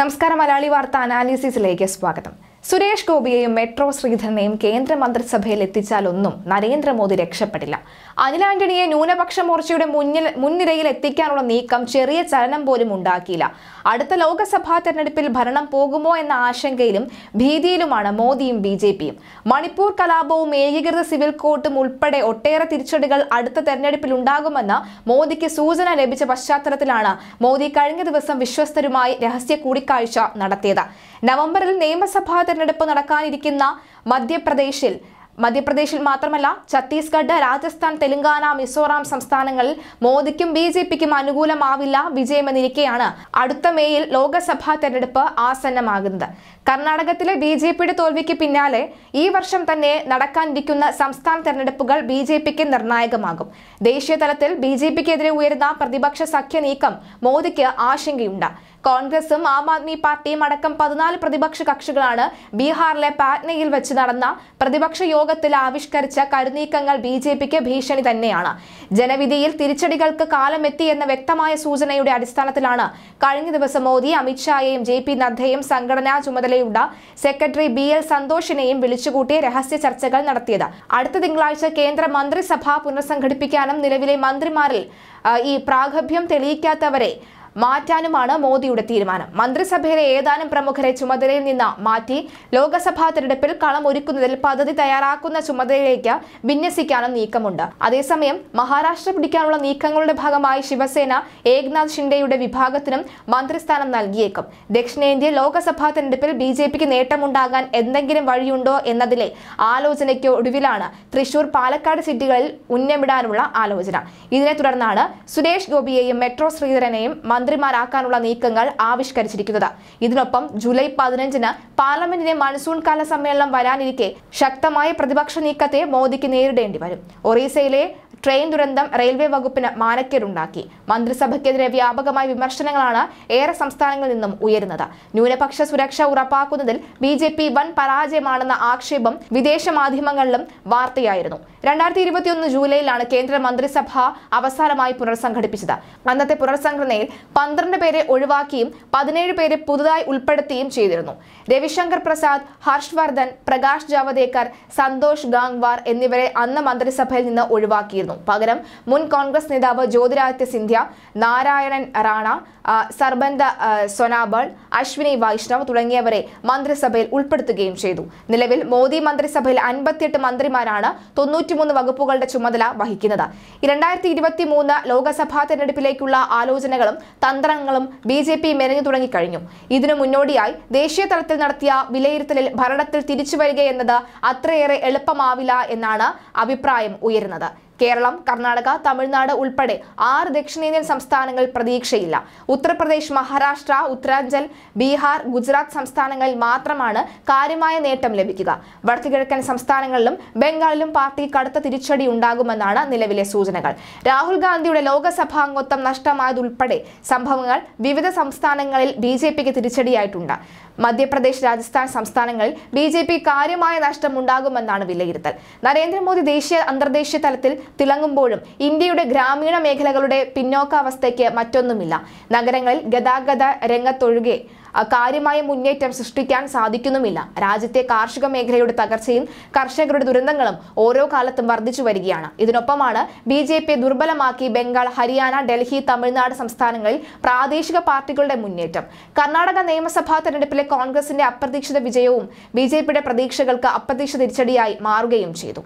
നമസ്കാരം മലയാളി വാർത്ത അനാലിസിസിലേക്ക് സ്വാഗതം സുരേഷ് ഗോപിയെയും മെട്രോ ശ്രീധരനെയും കേന്ദ്രമന്ത്രിസഭയിൽ എത്തിച്ചാലൊന്നും നരേന്ദ്രമോദി രക്ഷപ്പെടില്ല അനിൽ ആന്റണിയെ ന്യൂനപക്ഷ മോർച്ചയുടെ മുന്നിൽ മുൻനിരയിൽ എത്തിക്കാനുള്ള നീക്കം ചെറിയ ചലനം പോലും ഉണ്ടാക്കിയില്ല അടുത്ത ലോക്സഭാ തെരഞ്ഞെടുപ്പിൽ ഭരണം പോകുമോ എന്ന ആശങ്കയിലും ഭീതിയിലുമാണ് മോദിയും ബി മണിപ്പൂർ കലാപവും ഏകീകൃത സിവിൽ കോർട്ടും ഉൾപ്പെടെ ഒട്ടേറെ തിരിച്ചടികൾ അടുത്ത തെരഞ്ഞെടുപ്പിൽ ഉണ്ടാകുമെന്ന് മോദിക്ക് സൂചന ലഭിച്ച പശ്ചാത്തലത്തിലാണ് മോദി കഴിഞ്ഞ ദിവസം വിശ്വസ്തരുമായി രഹസ്യ കൂടിക്കാഴ്ച നടത്തിയത് നവംബറിൽ നിയമസഭാ തെരഞ്ഞെടുപ്പ് നടക്കാനിരിക്കുന്ന മധ്യപ്രദേശിൽ മധ്യപ്രദേശിൽ മാത്രമല്ല ഛത്തീസ്ഗഡ് രാജസ്ഥാൻ തെലങ്കാന മിസോറാം സംസ്ഥാനങ്ങളിൽ മോദിക്കും ബി ജെ പിക്കും അനുകൂലമാവില്ല വിജയമെന്നിരിക്കെയാണ് അടുത്ത മേയിൽ ലോക്സഭാ തെരഞ്ഞെടുപ്പ് ആസന്നമാകുന്നത് കർണാടകത്തിലെ ബി ജെ പിയുടെ തോൽവിക്ക് പിന്നാലെ ഈ വർഷം തന്നെ നടക്കാനിരിക്കുന്ന സംസ്ഥാന തെരഞ്ഞെടുപ്പുകൾ ബി ജെ പിക്ക് നിർണായകമാകും ദേശീയ തലത്തിൽ ബി ജെ പിക്കെതിരെ ഉയരുന്ന പ്രതിപക്ഷ സഖ്യ നീക്കം മോദിക്ക് ആശങ്കയുണ്ട് കോൺഗ്രസും ആം ആദ്മി പാർട്ടിയും അടക്കം പതിനാല് പ്രതിപക്ഷ കക്ഷികളാണ് ബീഹാറിലെ പാറ്റ്നയിൽ വെച്ച് നടന്ന പ്രതിപക്ഷ യോഗത്തിൽ ആവിഷ്കരിച്ച കരുനീക്കങ്ങൾ ബി ജെ പിക്ക് ഭീഷണി തന്നെയാണ് ജനവിധിയിൽ തിരിച്ചടികൾക്ക് കാലമെത്തി എന്ന വ്യക്തമായ സൂചനയുടെ അടിസ്ഥാനത്തിലാണ് കഴിഞ്ഞ ദിവസം മോദി അമിത്ഷായെയും ജെ പി നദ്ദയും സംഘടനാ ചുമതലയുള്ള സെക്രട്ടറി ബി എൽ സന്തോഷിനെയും വിളിച്ചുകൂട്ടി രഹസ്യ ചർച്ചകൾ നടത്തിയത് അടുത്ത തിങ്കളാഴ്ച കേന്ദ്ര മന്ത്രിസഭ പുനഃസംഘടിപ്പിക്കാനും നിലവിലെ മന്ത്രിമാരിൽ ഈ പ്രാഗഭ്യം തെളിയിക്കാത്തവരെ മാറ്റാനുമാണ് മോദിയുടെ തീരുമാനം മന്ത്രിസഭയിലെ ഏതാനും പ്രമുഖരെ ചുമതലയിൽ നിന്ന് മാറ്റി ലോക്സഭാ തെരഞ്ഞെടുപ്പിൽ കളമൊരുക്കുന്നതിൽ പദ്ധതി തയ്യാറാക്കുന്ന ചുമതലയിലേക്ക് വിന്യസിക്കാനും നീക്കമുണ്ട് അതേസമയം മഹാരാഷ്ട്ര പിടിക്കാനുള്ള നീക്കങ്ങളുടെ ഭാഗമായി ശിവസേന ഏക്നാഥ് ഷിൻഡെയുടെ വിഭാഗത്തിനും മന്ത്രിസ്ഥാനം നൽകിയേക്കും ദക്ഷിണേന്ത്യ ലോക്സഭാ തെരഞ്ഞെടുപ്പിൽ ബി ജെ പിക്ക് നേട്ടമുണ്ടാകാൻ എന്തെങ്കിലും വഴിയുണ്ടോ എന്നതിലെ ആലോചനയ്ക്ക് ഒടുവിലാണ് തൃശൂർ പാലക്കാട് സിറ്റികളിൽ ഉന്നമിടാനുള്ള ആലോചന ഇതിനെ തുടർന്നാണ് സുരേഷ് ഗോപിയെയും മെട്രോ ശ്രീധരനെയും മന്ത്രി മന്ത്രിമാരാക്കാനുള്ള നീക്കങ്ങൾ ആവിഷ്കരിച്ചിരിക്കുന്നത് ഇതിനൊപ്പം ജൂലൈ പതിനഞ്ചിന് പാർലമെന്റിന്റെ മൺസൂൺ കാല സമ്മേളനം വരാനിരിക്കെ ശക്തമായ പ്രതിപക്ഷ നീക്കത്തെ മോദിക്ക് നേരിടേണ്ടി വരും ഒറീസയിലെ ട്രെയിൻ ദുരന്തം റെയിൽവേ വകുപ്പിന് മാനക്കേടുണ്ടാക്കി മന്ത്രിസഭയ്ക്കെതിരെ വ്യാപകമായ വിമർശനങ്ങളാണ് ഏറെ സംസ്ഥാനങ്ങളിൽ നിന്നും ഉയരുന്നത് ന്യൂനപക്ഷ സുരക്ഷ ഉറപ്പാക്കുന്നതിൽ ബി ജെ പി വൻ പരാജയമാണെന്ന ആക്ഷേപം വിദേശ മാധ്യമങ്ങളിലും വാർത്തയായിരുന്നു രണ്ടായിരത്തി ഇരുപത്തിയൊന്ന് ജൂലൈയിലാണ് കേന്ദ്ര മന്ത്രിസഭ അവസാനമായി പുനർസംഘടിപ്പിച്ചത് അന്നത്തെ പുനർസംഘടനയിൽ പന്ത്രണ്ട് പേരെ ഒഴിവാക്കിയും പതിനേഴ് പേരെ പുതുതായി ഉൾപ്പെടുത്തുകയും ചെയ്തിരുന്നു രവിശങ്കർ പ്രസാദ് ഹർഷ് വർദ്ധൻ പ്രകാശ് ജാവദേക്കർ സന്തോഷ് ഗാംഗ്വാർ എന്നിവരെ അന്ന് മന്ത്രിസഭയിൽ നിന്ന് ഒഴിവാക്കിയിരുന്നു പകരം മുൻ കോൺഗ്രസ് നേതാവ് ജ്യോതിരാദിത്യ സിന്ധ്യ നാരായണൻ റാണ സർബന്ദ സൊനാബൾ അശ്വിനി വൈഷ്ണവ് തുടങ്ങിയവരെ മന്ത്രിസഭയിൽ ഉൾപ്പെടുത്തുകയും ചെയ്തു നിലവിൽ മോദി മന്ത്രിസഭയിൽ അൻപത്തിയെട്ട് മന്ത്രിമാരാണ് തൊണ്ണൂറ്റിമൂന്ന് വകുപ്പുകളുടെ ചുമതല വഹിക്കുന്നത് രണ്ടായിരത്തി ഇരുപത്തി മൂന്ന് ലോക്സഭാ തെരഞ്ഞെടുപ്പിലേക്കുള്ള ആലോചനകളും തന്ത്രങ്ങളും ബി ജെ പി മെനഞ്ഞു തുടങ്ങിക്കഴിഞ്ഞു ഇതിനു മുന്നോടിയായി ദേശീയ തലത്തിൽ നടത്തിയ വിലയിരുത്തലിൽ ഭരണത്തിൽ തിരിച്ചുവരികയെന്നത് അത്രയേറെ എളുപ്പമാവില്ല എന്നാണ് അഭിപ്രായം ഉയരുന്നത് കേരളം കർണാടക തമിഴ്നാട് ഉൾപ്പെടെ ആറ് ദക്ഷിണേന്ത്യൻ സംസ്ഥാനങ്ങൾ പ്രതീക്ഷയില്ല ഉത്തർപ്രദേശ് മഹാരാഷ്ട്ര ഉത്തരാഞ്ചൽ ബീഹാർ ഗുജറാത്ത് സംസ്ഥാനങ്ങളിൽ മാത്രമാണ് കാര്യമായ നേട്ടം ലഭിക്കുക കിഴക്കൻ സംസ്ഥാനങ്ങളിലും ബംഗാളിലും പാർട്ടി കടുത്ത തിരിച്ചടി ഉണ്ടാകുമെന്നാണ് നിലവിലെ സൂചനകൾ രാഹുൽ ഗാന്ധിയുടെ ലോകസഭാംഗത്വം നഷ്ടമായതുൾപ്പെടെ സംഭവങ്ങൾ വിവിധ സംസ്ഥാനങ്ങളിൽ ബി ജെ പിക്ക് തിരിച്ചടിയായിട്ടുണ്ട് മധ്യപ്രദേശ് രാജസ്ഥാൻ സംസ്ഥാനങ്ങളിൽ ബി ജെ പി കാര്യമായ നഷ്ടമുണ്ടാകുമെന്നാണ് വിലയിരുത്തൽ നരേന്ദ്രമോദി ദേശീയ അന്തർദേശീയ തലത്തിൽ തിളങ്ങുമ്പോഴും ഇന്ത്യയുടെ ഗ്രാമീണ മേഖലകളുടെ പിന്നോക്കാവസ്ഥയ്ക്ക് മറ്റൊന്നുമില്ല നഗരങ്ങളിൽ ഗതാഗത രംഗത്തൊഴികെ കാര്യമായ മുന്നേറ്റം സൃഷ്ടിക്കാൻ സാധിക്കുന്നുമില്ല രാജ്യത്തെ കാർഷിക മേഖലയുടെ തകർച്ചയും കർഷകരുടെ ദുരന്തങ്ങളും ഓരോ കാലത്തും വർദ്ധിച്ചു വരികയാണ് ഇതിനൊപ്പമാണ് ബി ജെ പി ദുർബലമാക്കി ബംഗാൾ ഹരിയാന ഡൽഹി തമിഴ്നാട് സംസ്ഥാനങ്ങളിൽ പ്രാദേശിക പാർട്ടികളുടെ മുന്നേറ്റം കർണാടക നിയമസഭാ തെരഞ്ഞെടുപ്പിലെ കോൺഗ്രസിന്റെ അപ്രതീക്ഷിത വിജയവും ബി പ്രതീക്ഷകൾക്ക് അപ്രതീക്ഷിത തിരിച്ചടിയായി മാറുകയും ചെയ്തു